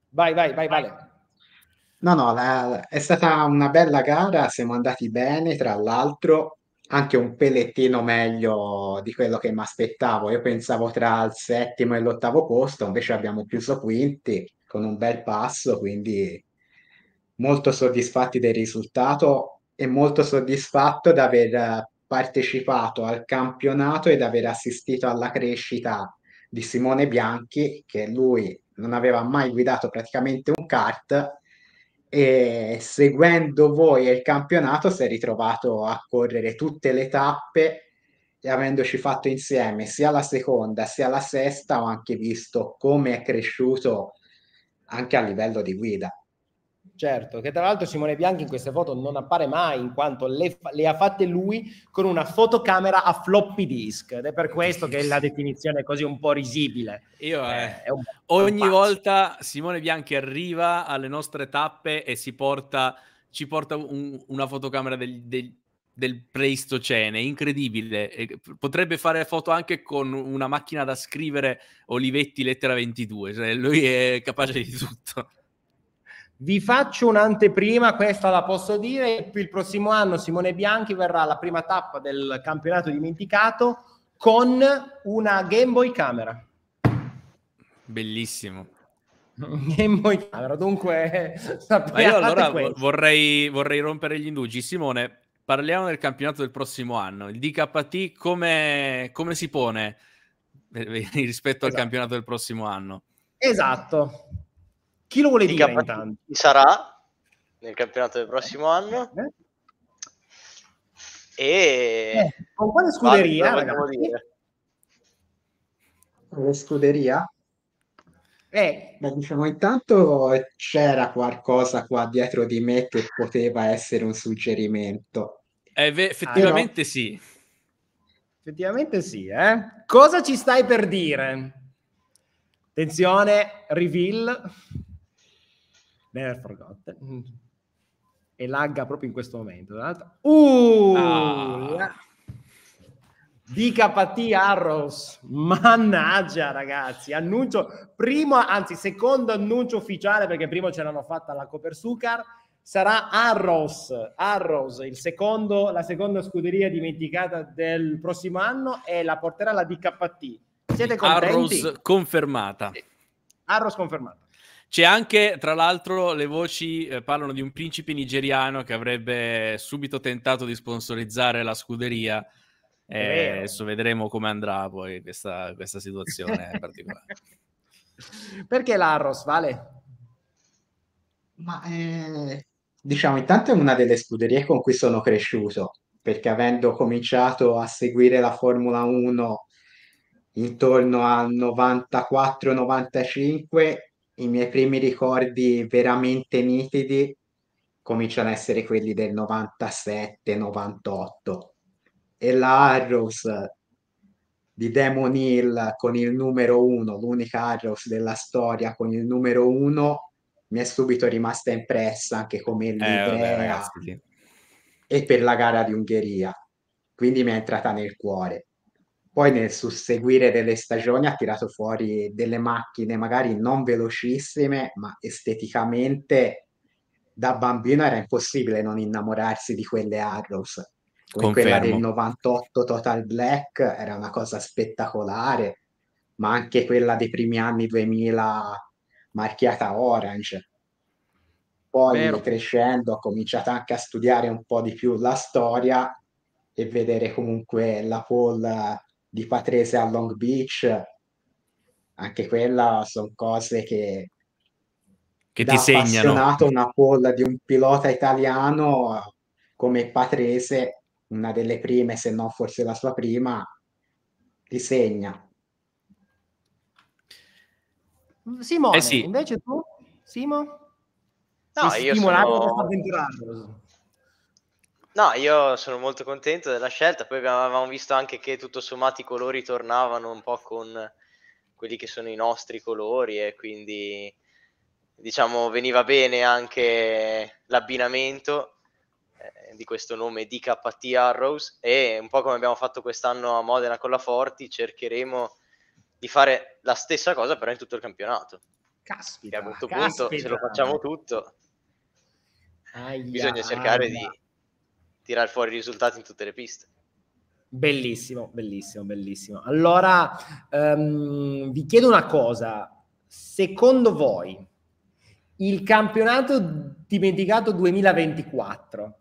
Vai, vai, vai, vai. Vale. No, no, la, la, è stata una bella gara, siamo andati bene, tra l'altro anche un pelettino meglio di quello che mi aspettavo. Io pensavo tra il settimo e l'ottavo posto, invece abbiamo chiuso quinti con un bel passo, quindi molto soddisfatti del risultato e molto soddisfatto di aver eh, partecipato al campionato ed aver assistito alla crescita di Simone Bianchi, che lui non aveva mai guidato praticamente un kart e seguendo voi il campionato si è ritrovato a correre tutte le tappe e avendoci fatto insieme sia la seconda sia la sesta ho anche visto come è cresciuto anche a livello di guida. Certo, che tra l'altro Simone Bianchi in queste foto non appare mai in quanto le, le, ha fatte lui con una fotocamera a floppy disk ed è per questo che la definizione è così un po' risibile. Io, eh, eh, un, ogni un volta Simone Bianchi arriva alle nostre tappe e si porta, ci porta un, una fotocamera del, del, del Pleistocene, incredibile. Potrebbe fare foto anche con una macchina da scrivere Olivetti lettera 22, cioè lui è capace di tutto. Vi faccio un'anteprima, questa la posso dire, il prossimo anno Simone Bianchi verrà alla prima tappa del campionato dimenticato con una Game Boy Camera. Bellissimo. Game Boy Camera, dunque eh, Ma io allora vorrei, vorrei rompere gli indugi. Simone, parliamo del campionato del prossimo anno. Il DKT come, come si pone eh, rispetto esatto. al campionato del prossimo anno? Esatto. Chi lo vuole di dire intanto? Chi sarà nel campionato del prossimo eh. anno? Eh? E eh, con quale scuderia? Vale, Con scuderia? Eh. Beh, diciamo intanto c'era qualcosa qua dietro di me che poteva essere un suggerimento. Eh, ve- effettivamente ah, no. sì. Effettivamente sì, eh? Cosa ci stai per dire? Attenzione, reveal. Never Forgotten. Mm. E lagga proprio in questo momento. Ah. Uh! Ah. DKT Arrows, mannaggia ragazzi, annuncio primo, anzi secondo annuncio ufficiale perché prima ce l'hanno fatta la Copersucar, sarà Arrows, Arrows il secondo, la seconda scuderia dimenticata del prossimo anno e la porterà la DKT. Siete contenti? Arrows confermata. Arrows confermata. C'è anche, tra l'altro, le voci eh, parlano di un principe nigeriano che avrebbe subito tentato di sponsorizzare la scuderia. Eh, adesso vedremo come andrà poi questa, questa situazione particolare. Perché l'Arros, Vale? Ma eh, diciamo, intanto è una delle scuderie con cui sono cresciuto, perché avendo cominciato a seguire la Formula 1 intorno al 94-95 i miei primi ricordi veramente nitidi cominciano ad essere quelli del 97-98 e la Arrows di Demon Hill con il numero uno, l'unica Arrows della storia con il numero uno, mi è subito rimasta impressa anche come l'idea eh, e per la gara di Ungheria, quindi mi è entrata nel cuore poi nel susseguire delle stagioni ha tirato fuori delle macchine magari non velocissime, ma esteticamente da bambino era impossibile non innamorarsi di quelle Arrows. Con quella del 98 Total Black era una cosa spettacolare, ma anche quella dei primi anni 2000 marchiata Orange. Poi Vero. crescendo ho cominciato anche a studiare un po' di più la storia e vedere comunque la Paul di Patrese a Long Beach, anche quella sono cose che, che ti segnano. appassionato una polla di un pilota italiano come Patrese, una delle prime, se non forse la sua prima, ti segna. Simone, eh sì. invece tu, Simo? No, io sono... No, io sono molto contento della scelta, poi avevamo visto anche che tutto sommato i colori tornavano un po' con quelli che sono i nostri colori e quindi diciamo veniva bene anche l'abbinamento eh, di questo nome DKT Arrows e un po' come abbiamo fatto quest'anno a Modena con la Forti cercheremo di fare la stessa cosa però in tutto il campionato. Caspita, a questo caspita. punto se lo facciamo tutto aia, bisogna cercare aia. di tirare fuori i risultati in tutte le piste. Bellissimo, bellissimo, bellissimo. Allora, um, vi chiedo una cosa. Secondo voi, il campionato dimenticato 2024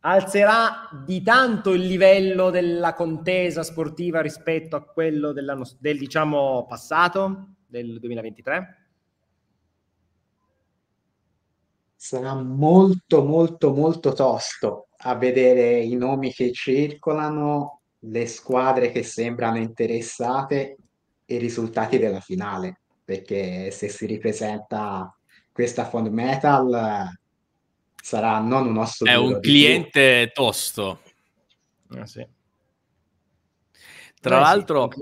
alzerà di tanto il livello della contesa sportiva rispetto a quello del diciamo, passato, del 2023? Sarà molto, molto, molto tosto a vedere i nomi che circolano, le squadre che sembrano interessate e i risultati della finale, perché se si ripresenta questa fond metal sarà non un osso È un cliente più. tosto. Ah, sì. Tra eh, l'altro, sì.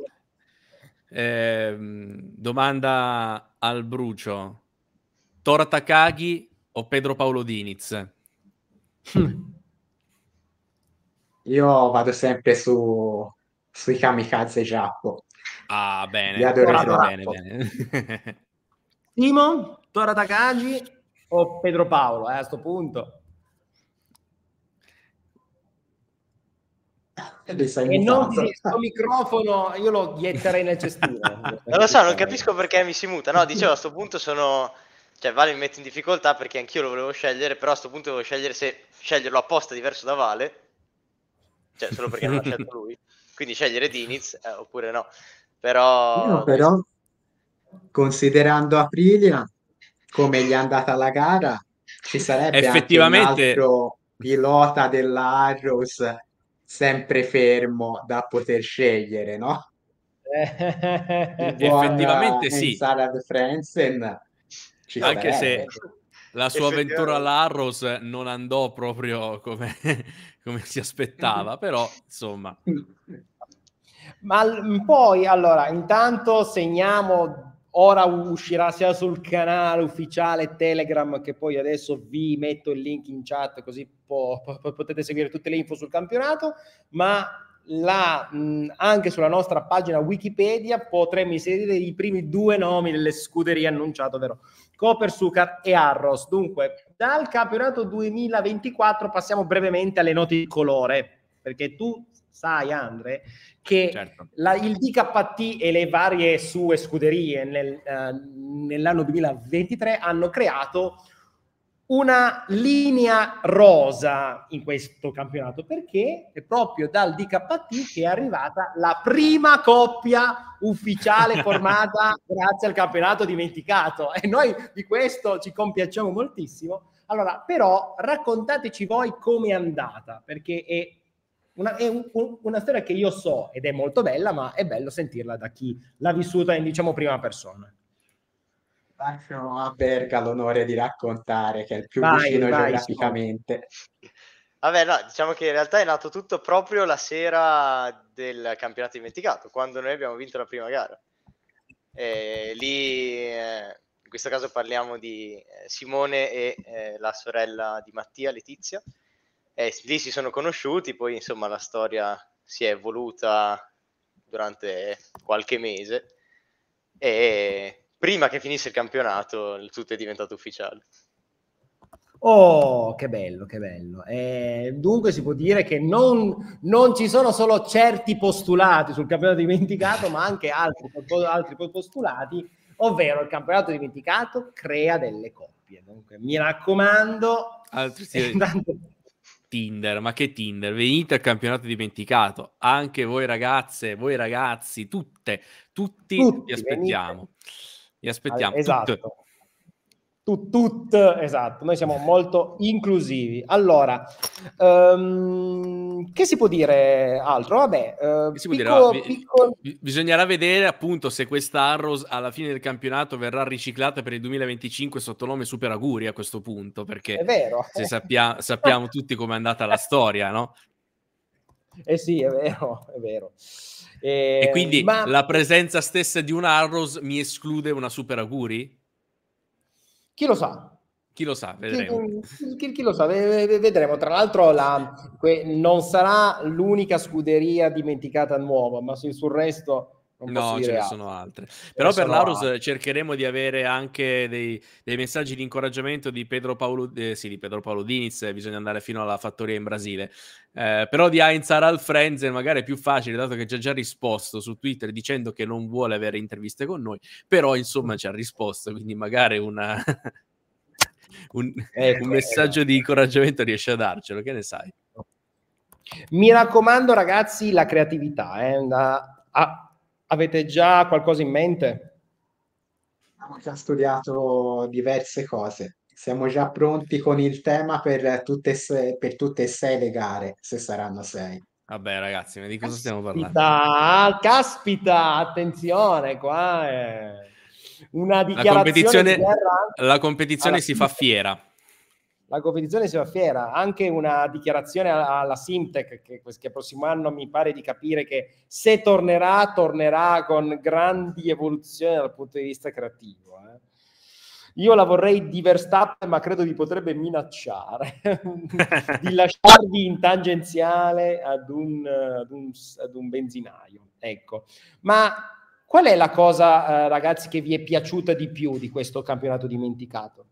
eh, domanda al brucio. Tora Takagi o Pedro Paolo Diniz? Io vado sempre su, sui kamikaze giappo. Ah, bene. Li adoro Ora, bene, bene. Timo, Tora Takagi o Pedro Paolo eh, a questo punto? Eh, e non ti questo microfono, io lo ghietterei nel cestino. non lo so, non eh. capisco perché mi si muta. No, dicevo, a questo punto sono... Cioè, Vale mi mette in difficoltà perché anch'io lo volevo scegliere, però a questo punto devo scegliere se sceglierlo apposta diverso da Vale cioè solo perché non l'ha scelto lui, quindi scegliere Diniz eh, oppure no. Però... No, però considerando Aprilia, come gli è andata la gara, ci sarebbe effettivamente altro pilota dell'Arrows sempre fermo da poter scegliere, no? effettivamente eh, sì. Sara De Frenzen. Ci Anche sarebbe. se la sua avventura all'Arrows non andò proprio come, come si aspettava, però insomma. Ma poi, allora, intanto segniamo ora uscirà sia sul canale ufficiale Telegram che poi adesso vi metto il link in chat così po- po- potete seguire tutte le info sul campionato, ma la, mh, anche sulla nostra pagina Wikipedia potremmo inserire i primi due nomi delle scuderie annunciate, ovvero Copersucar e Arros. Dunque, dal campionato 2024 passiamo brevemente alle note di colore, perché tu sai Andre che certo. la, il DKT e le varie sue scuderie nel, uh, nell'anno 2023 hanno creato una linea rosa in questo campionato perché è proprio dal DKT che è arrivata la prima coppia ufficiale formata grazie al campionato dimenticato e noi di questo ci compiacciamo moltissimo. Allora, però raccontateci voi come è andata perché è una, è un, una storia che io so ed è molto bella, ma è bello sentirla da chi l'ha vissuta in diciamo prima persona. Faccio a Berga l'onore di raccontare, che è il più vai, vicino vai, geograficamente. Su. Vabbè, no, diciamo che in realtà è nato tutto proprio la sera del campionato dimenticato, quando noi abbiamo vinto la prima gara. Eh, lì, eh, in questo caso parliamo di eh, Simone e eh, la sorella di Mattia, Letizia. lì si sono conosciuti, poi insomma la storia si è evoluta durante qualche mese e prima che finisse il campionato tutto è diventato ufficiale. Oh, che bello, che bello. Eh, dunque si può dire che non, non, ci sono solo certi postulati sul campionato dimenticato, ma anche altri, altri postulati, ovvero il campionato dimenticato crea delle coppie. Dunque, mi raccomando, altri sì. tanto... Tinder, ma che Tinder? Venite al campionato dimenticato, anche voi ragazze, voi ragazzi, tutte, tutti, tutti vi aspettiamo. Venite. Vi aspettiamo. Esatto. Tutto. Tut, tut, esatto, noi siamo molto inclusivi. Allora, um, che si può dire altro? Vabbè, uh, eh, picco, dire? No, piccolo... Ah, bisognerà vedere appunto se questa Arrows alla fine del campionato verrà riciclata per il 2025 sotto nome Super Auguri a questo punto, perché è vero. Sappia- sappiamo tutti com'è andata la storia, no? Eh sì, è vero, è vero. E, e ehm, quindi ma... la presenza stessa di un Arrows mi esclude una Super Aguri? Chi lo sa? Chi lo sa, vedremo. Chi, chi, chi lo sa, vedremo. Tra l'altro la, que, non sarà l'unica scuderia dimenticata nuova, ma sul resto no, ce ne sono altre. Però per Laurus cercheremo di avere anche dei, dei, messaggi di incoraggiamento di Pedro Paolo, eh, sì, di Pedro Paolo Diniz, eh, bisogna andare fino alla fattoria in Brasile. Eh, però di Heinz Harald Frenzel magari è più facile, dato che ci ha già risposto su Twitter dicendo che non vuole avere interviste con noi, però insomma ci ha risposto, quindi magari una... un, eh, un eh, messaggio eh. di incoraggiamento riesce a darcelo, che ne sai? Mi raccomando ragazzi, la creatività è una... Ah Avete già qualcosa in mente? Abbiamo già studiato diverse cose. Siamo già pronti con il tema per tutte e sei, per tutte e sei le gare, se saranno sei. Vabbè, ragazzi, ma di cosa stiamo parlando? Ah, caspita, attenzione, qua è una dichiarazione. La competizione, di la competizione si fine. fa fiera la competizione sia fiera. Anche una dichiarazione alla Simtech, che, che prossimo anno mi pare di capire che se tornerà, tornerà con grandi evoluzioni dal punto di vista creativo. Eh. Io la vorrei di ma credo vi potrebbe minacciare di lasciarvi in tangenziale ad un, ad, un, ad un, benzinaio. Ecco. Ma qual è la cosa, eh, ragazzi, che vi è piaciuta di più di questo campionato dimenticato?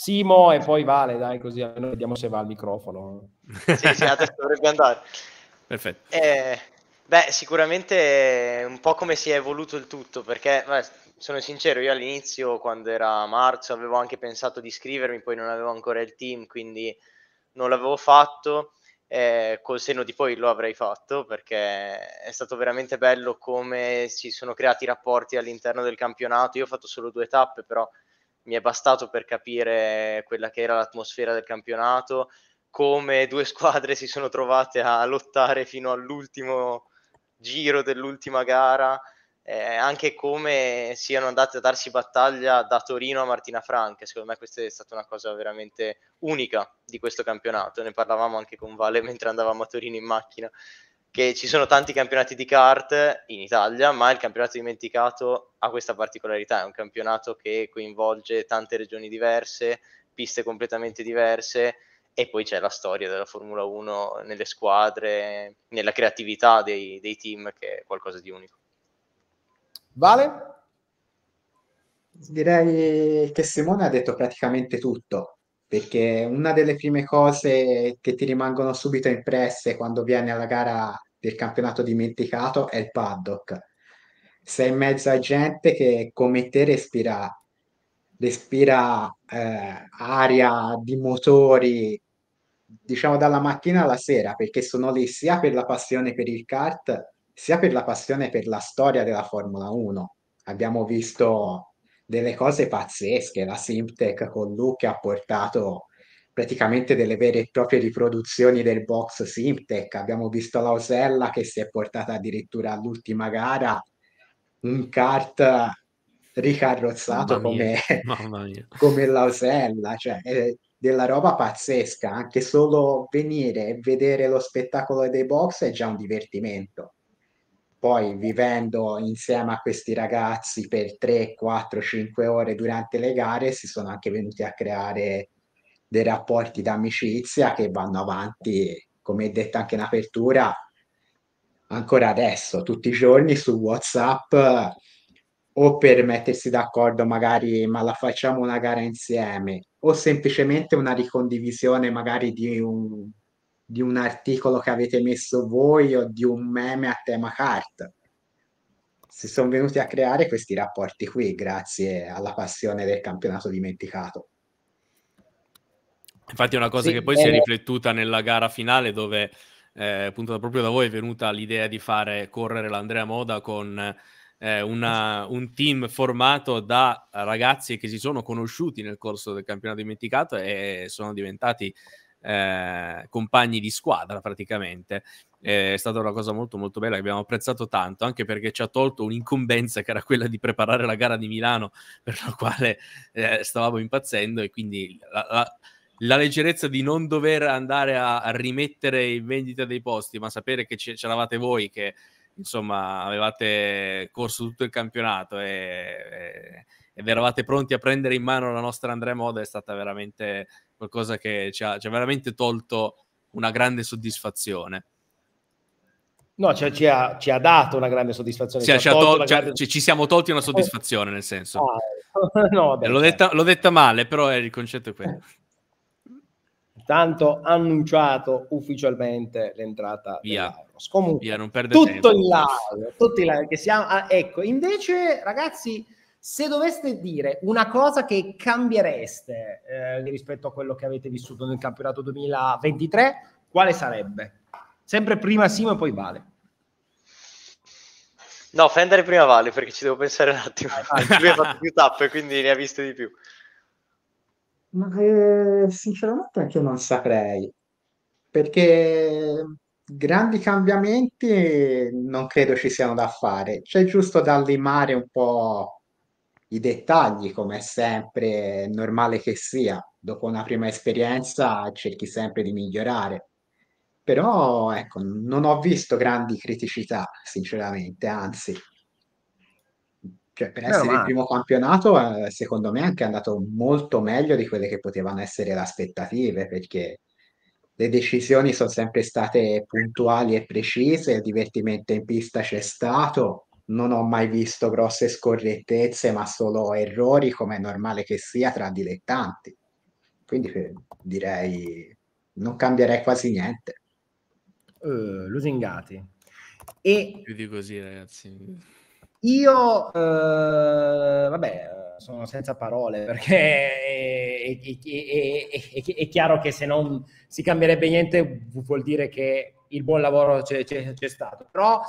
Simo e poi Vale, dai, così vediamo se va al microfono. sì, sì, adesso dovrebbe andare. Perfetto. Eh, beh, sicuramente un po' come si è evoluto il tutto, perché beh, sono sincero, io all'inizio, quando era marzo, avevo anche pensato di iscrivermi, poi non avevo ancora il team, quindi non l'avevo fatto. Eh, col senno di poi lo avrei fatto perché è stato veramente bello come si sono creati i rapporti all'interno del campionato. Io ho fatto solo due tappe, però mi è bastato per capire quella che era l'atmosfera del campionato, come due squadre si sono trovate a lottare fino all'ultimo giro dell'ultima gara, eh, anche come siano andate a darsi battaglia da Torino a Martina Franca. Secondo me questa è stata una cosa veramente unica di questo campionato. Ne parlavamo anche con Vale mentre andavamo a Torino in macchina che ci sono tanti campionati di kart in Italia, ma il campionato dimenticato ha questa particolarità, è un campionato che coinvolge tante regioni diverse, piste completamente diverse e poi c'è la storia della Formula 1 nelle squadre, nella creatività dei, dei team che è qualcosa di unico. Vale? Direi che Simone ha detto praticamente tutto perché una delle prime cose che ti rimangono subito impresse quando vieni alla gara del campionato dimenticato è il paddock. Sei in mezzo a gente che come te respira, respira eh, aria di motori, diciamo dalla mattina alla sera, perché sono lì sia per la passione per il kart, sia per la passione per la storia della Formula 1. Abbiamo visto delle cose pazzesche. La Simtech con Luke ha portato praticamente delle vere e proprie riproduzioni del box Simtech. Abbiamo visto la Osella che si è portata addirittura all'ultima gara un kart ricarrozzato mamma come, mamma come la Osella, cioè della roba pazzesca. Anche solo venire e vedere lo spettacolo dei box è già un divertimento poi vivendo insieme a questi ragazzi per 3, 4, 5 ore durante le gare si sono anche venuti a creare dei rapporti d'amicizia che vanno avanti, come detto anche in apertura, ancora adesso, tutti i giorni su WhatsApp o per mettersi d'accordo magari ma la facciamo una gara insieme o semplicemente una ricondivisione magari di un di un articolo che avete messo voi o di un meme a tema cart. Si sono venuti a creare questi rapporti qui grazie alla passione del campionato dimenticato. Infatti è una cosa sì, che poi bene. si è eh. riflettuta nella gara finale dove eh, appunto proprio da voi è venuta l'idea di fare correre l'Andrea Moda con eh, una, un team formato da ragazzi che si sono conosciuti nel corso del campionato dimenticato e sono diventati eh, compagni di squadra praticamente. Eh, è stata una cosa molto molto bella che abbiamo apprezzato tanto, anche perché ci ha tolto un'incombenza che era quella di preparare la gara di Milano per la quale eh, stavamo impazzendo e quindi la, la, la, leggerezza di non dover andare a, a, rimettere in vendita dei posti, ma sapere che c'eravate voi che insomma avevate corso tutto il campionato e, e ed eravate pronti a prendere in mano la nostra Andrea Moda è stata veramente qualcosa che ci ha, ci ha veramente tolto una grande soddisfazione. No, cioè, ci, ha, ci, ha, dato una grande soddisfazione. Sì, cioè, ci, ha tol- cioè, grande... ci, siamo tolti una eh. soddisfazione, nel senso. Ah, no, vabbè, l'ho, cioè. detta, l'ho, detta, male, però eh, il concetto è quello. Tanto annunciato ufficialmente l'entrata via. dell'Auros. Comunque, via, non perde tutto tempo. in là, tutti là, che siamo, ah, ecco, invece, ragazzi, se doveste dire una cosa che cambiereste eh, rispetto a quello che avete vissuto nel campionato 2023, quale sarebbe? Sempre prima Simo e poi Vale. No, Fender prima Vale perché ci devo pensare un attimo. Ah, Lui ha fatto più tappe, quindi ne ha viste di più. Ma eh, sinceramente anche io non saprei, perché grandi cambiamenti non credo ci siano da fare. C'è cioè, giusto da limare un po' i dettagli, come è sempre normale che sia. Dopo una prima esperienza cerchi sempre di migliorare. Però ecco, non ho visto grandi criticità, sinceramente, anzi. Cioè, per essere il primo campionato, eh, secondo me è anche andato molto meglio di quelle che potevano essere le aspettative, perché le decisioni sono sempre state puntuali e precise, il divertimento in pista c'è stato, non ho mai visto grosse scorrettezze, ma solo errori, come è normale che sia, tra dilettanti. Quindi direi non cambierei quasi niente. Uh, lusingati. E più di così, ragazzi. Io, uh, vabbè, sono senza parole perché è, è, è, è, chiaro che se non si cambierebbe niente vuol dire che il buon lavoro c'è, c'è, c'è stato. Però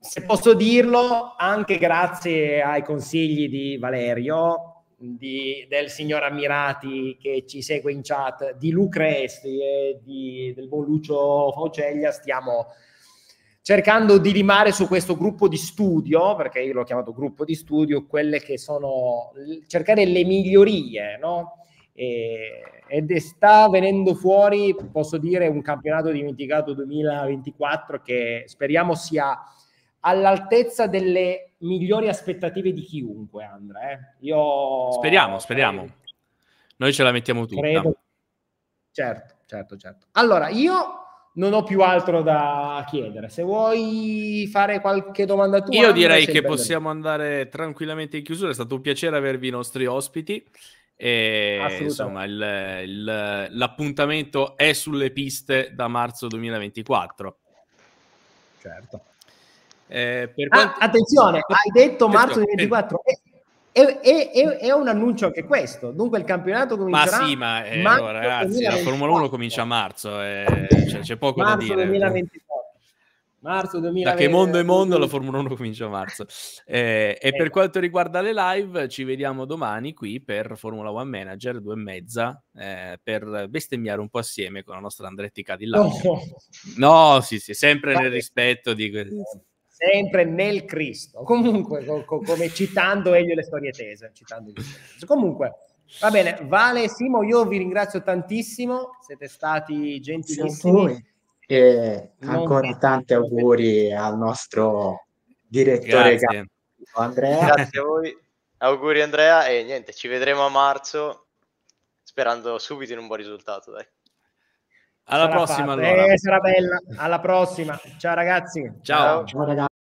se posso dirlo, anche grazie ai consigli di Valerio, di, del signor Ammirati che ci segue in chat, di Lucresti e di, del buon Lucio Fauceglia, stiamo cercando di rimare su questo gruppo di studio, perché io l'ho chiamato gruppo di studio, quelle che sono cercare le migliorie, no? E, ed sta venendo fuori, posso dire, un campionato dimenticato 2024 che speriamo sia all'altezza delle migliori aspettative di chiunque, Andrea. Eh. Io... Speriamo, speriamo. Noi ce la mettiamo tutta. Credo... Certo, certo, certo. Allora, io non ho più altro da chiedere. Se vuoi fare qualche domanda tu... Io direi che possiamo andare tranquillamente in chiusura. È stato un piacere avervi i nostri ospiti. E, insomma, il, il, l'appuntamento è sulle piste da marzo 2024. Certo. Eh, per ah, quanto... attenzione, hai detto marzo 2024. Eh. È, è, è, è, un annuncio anche questo. Dunque il campionato comincerà. Ma sì, ma eh, allora, ragazzi, la Formula 1 comincia a marzo, eh, cioè, c'è poco marzo da dire. 2024. Marzo 2024. Da che mondo è mondo, la Formula 1 comincia a marzo. Eh, e per eh. quanto riguarda le live, ci vediamo domani qui per Formula 1 Manager 2 e mezza eh, per bestemmiare un po' assieme con la nostra Andretti Cadillac. No, oh. no sì, sì, sempre nel rispetto di questo sempre nel Cristo. Comunque, co- co- come citando Elio le storie tese. Citando le tese. Comunque, va bene. Vale Simo, io vi ringrazio tantissimo. Siete stati gentilissimi. E ancora non... tanti auguri al nostro direttore Grazie. Andrea. Grazie a voi. auguri Andrea e niente, ci vedremo a marzo sperando subito in un buon risultato. Dai. Alla sarà prossima. Allora. Eh, sarà bella. Alla prossima. Ciao ragazzi. Ciao. Ciao ragazzi.